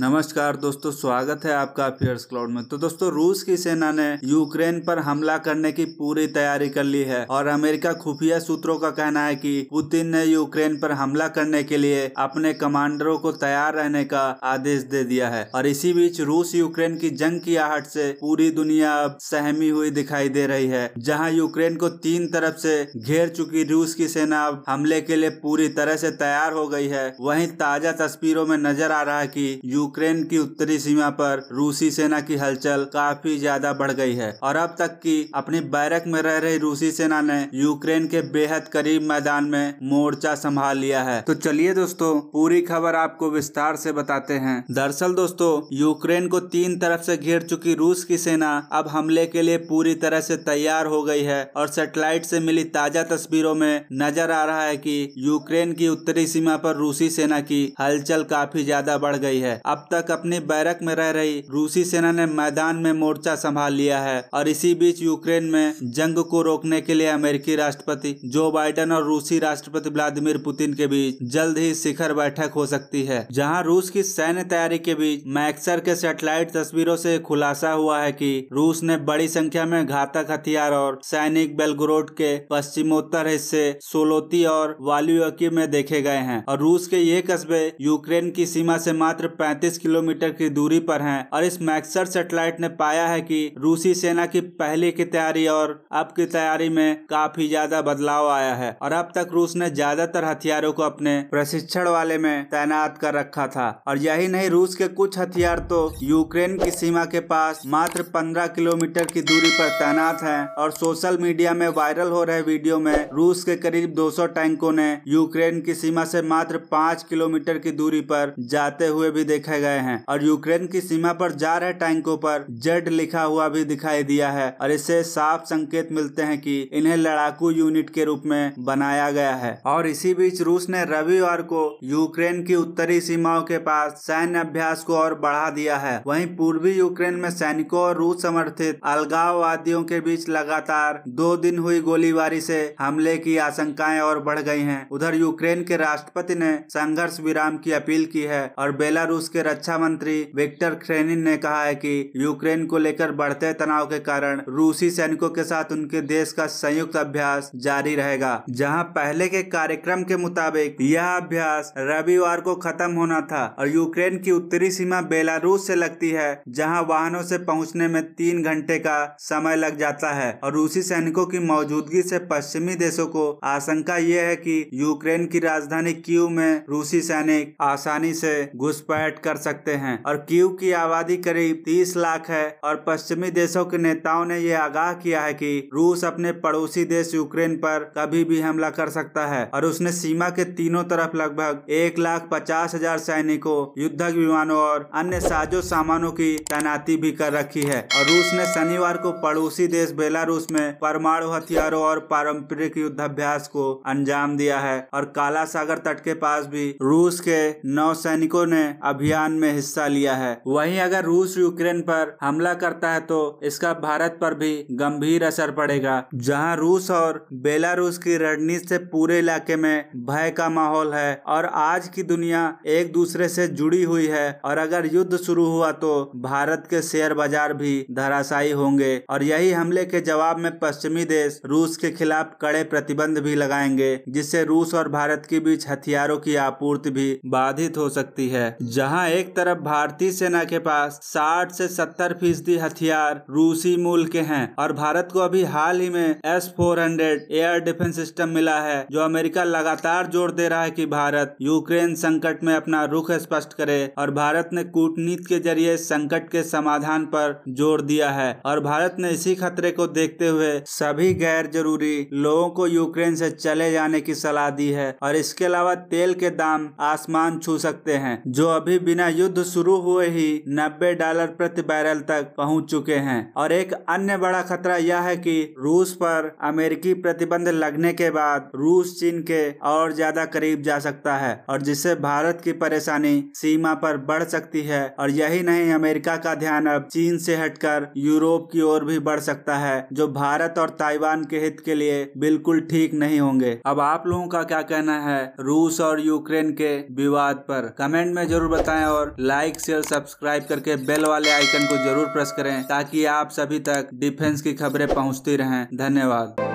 नमस्कार दोस्तों स्वागत है आपका अफेयर्स क्लाउड में तो दोस्तों रूस की सेना ने यूक्रेन पर हमला करने की पूरी तैयारी कर ली है और अमेरिका खुफिया सूत्रों का कहना है कि पुतिन ने यूक्रेन पर हमला करने के लिए अपने कमांडरों को तैयार रहने का आदेश दे दिया है और इसी बीच रूस यूक्रेन की जंग की आहट से पूरी दुनिया अब सहमी हुई दिखाई दे रही है जहाँ यूक्रेन को तीन तरफ से घेर चुकी रूस की सेना अब हमले के लिए पूरी तरह से तैयार हो गई है वही ताजा तस्वीरों में नजर आ रहा है की यूक्रेन की उत्तरी सीमा पर रूसी सेना की हलचल काफी ज्यादा बढ़ गई है और अब तक की अपनी बैरक में रह रही रूसी सेना ने यूक्रेन के बेहद करीब मैदान में मोर्चा संभाल लिया है तो चलिए दोस्तों पूरी खबर आपको विस्तार से बताते हैं दरअसल दोस्तों यूक्रेन को तीन तरफ से घेर चुकी रूस की सेना अब हमले के लिए पूरी तरह से तैयार हो गई है और सैटेलाइट से मिली ताजा तस्वीरों में नजर आ रहा है कि यूक्रेन की उत्तरी सीमा पर रूसी सेना की हलचल काफी ज्यादा बढ़ गई है अब अब तक अपने बैरक में रह रही रूसी सेना ने मैदान में मोर्चा संभाल लिया है और इसी बीच यूक्रेन में जंग को रोकने के लिए अमेरिकी राष्ट्रपति जो बाइडन और रूसी राष्ट्रपति व्लादिमिर पुतिन के बीच जल्द ही शिखर बैठक हो सकती है जहाँ रूस की सैन्य तैयारी के बीच मैक्सर के सैटेलाइट तस्वीरों से खुलासा हुआ है कि रूस ने बड़ी संख्या में घातक हथियार और सैनिक बेलग्रोड के पश्चिमोत्तर हिस्से सोलोती और वाल्यूकी में देखे गए हैं और रूस के ये कस्बे यूक्रेन की सीमा से मात्र पैंतीस किलोमीटर की दूरी पर है और इस मैक्सर सेटेलाइट ने पाया है कि रूसी सेना की पहले की तैयारी और अब की तैयारी में काफी ज्यादा बदलाव आया है और अब तक रूस ने ज्यादातर हथियारों को अपने प्रशिक्षण वाले में तैनात कर रखा था और यही नहीं रूस के कुछ हथियार तो यूक्रेन की सीमा के पास मात्र पंद्रह किलोमीटर की दूरी पर तैनात है और सोशल मीडिया में वायरल हो रहे वीडियो में रूस के करीब 200 टैंकों ने यूक्रेन की सीमा से मात्र पांच किलोमीटर की दूरी पर जाते हुए भी देखा लिखे गए हैं और यूक्रेन की सीमा पर जा रहे टैंकों पर जेड लिखा हुआ भी दिखाई दिया है और इससे साफ संकेत मिलते हैं कि इन्हें लड़ाकू यूनिट के रूप में बनाया गया है और इसी बीच रूस ने रविवार को यूक्रेन की उत्तरी सीमाओं के पास सैन्य अभ्यास को और बढ़ा दिया है वहीं पूर्वी यूक्रेन में सैनिकों और रूस समर्थित अलगाववादियों के बीच लगातार दो दिन हुई गोलीबारी से हमले की आशंकाएं और बढ़ गई हैं। उधर यूक्रेन के राष्ट्रपति ने संघर्ष विराम की अपील की है और बेलारूस के के रक्षा मंत्री विक्टर क्रेनिन ने कहा है कि यूक्रेन को लेकर बढ़ते तनाव के कारण रूसी सैनिकों के साथ उनके देश का संयुक्त अभ्यास जारी रहेगा जहां पहले के कार्यक्रम के मुताबिक यह अभ्यास रविवार को खत्म होना था और यूक्रेन की उत्तरी सीमा बेलारूस से लगती है जहां वाहनों से पहुंचने में तीन घंटे का समय लग जाता है और रूसी सैनिकों की मौजूदगी से पश्चिमी देशों को आशंका यह है कि यूक्रेन की राजधानी क्यू में रूसी सैनिक आसानी से घुसपैठ कर सकते हैं और कीव की आबादी करीब 30 लाख है और पश्चिमी देशों के नेताओं ने यह आगाह किया है कि रूस अपने पड़ोसी देश यूक्रेन पर कभी भी हमला कर सकता है और उसने सीमा के तीनों तरफ लगभग एक लाख पचास हजार सैनिकों युद्धक विमानों और अन्य साजो सामानों की तैनाती भी कर रखी है और रूस ने शनिवार को पड़ोसी देश बेलारूस में परमाणु हथियारों और पारंपरिक युद्धाभ्यास को अंजाम दिया है और काला सागर तट के पास भी रूस के नौ सैनिकों ने अभियान अभियान में हिस्सा लिया है वहीं अगर रूस यूक्रेन पर हमला करता है तो इसका भारत पर भी गंभीर असर पड़ेगा जहां रूस और बेलारूस की रणनीति से पूरे इलाके में भय का माहौल है और आज की दुनिया एक दूसरे से जुड़ी हुई है और अगर युद्ध शुरू हुआ तो भारत के शेयर बाजार भी धराशायी होंगे और यही हमले के जवाब में पश्चिमी देश रूस के खिलाफ कड़े प्रतिबंध भी लगाएंगे जिससे रूस और भारत के बीच हथियारों की आपूर्ति भी बाधित हो सकती है जहां एक तरफ भारतीय सेना के पास 60 से 70 फीसदी हथियार रूसी मूल के हैं और भारत को अभी हाल ही में S four air defence system मिला है जो अमेरिका लगातार जोर दे रहा है कि भारत यूक्रेन संकट में अपना रुख स्पष्ट करे और भारत ने कूटनीति के जरिए संकट के समाधान पर जोर दिया है और भारत ने इसी खतरे को देखते हुए सभी गैर जरूरी लोगों को यूक्रेन से चले जाने की सलाह दी है और इसके अलावा तेल के दाम आसमान छू सकते हैं जो अभी बिना युद्ध शुरू हुए ही 90 डॉलर प्रति बैरल तक पहुंच चुके हैं और एक अन्य बड़ा खतरा यह है कि रूस पर अमेरिकी प्रतिबंध लगने के बाद रूस चीन के और ज्यादा करीब जा सकता है और जिससे भारत की परेशानी सीमा पर बढ़ सकती है और यही नहीं अमेरिका का ध्यान अब चीन से हटकर यूरोप की ओर भी बढ़ सकता है जो भारत और ताइवान के हित के लिए बिल्कुल ठीक नहीं होंगे अब आप लोगों का क्या कहना है रूस और यूक्रेन के विवाद पर कमेंट में जरूर बताएं और लाइक शेयर सब्सक्राइब करके बेल वाले आइकन को जरूर प्रेस करें ताकि आप सभी तक डिफेंस की खबरें पहुंचती रहें धन्यवाद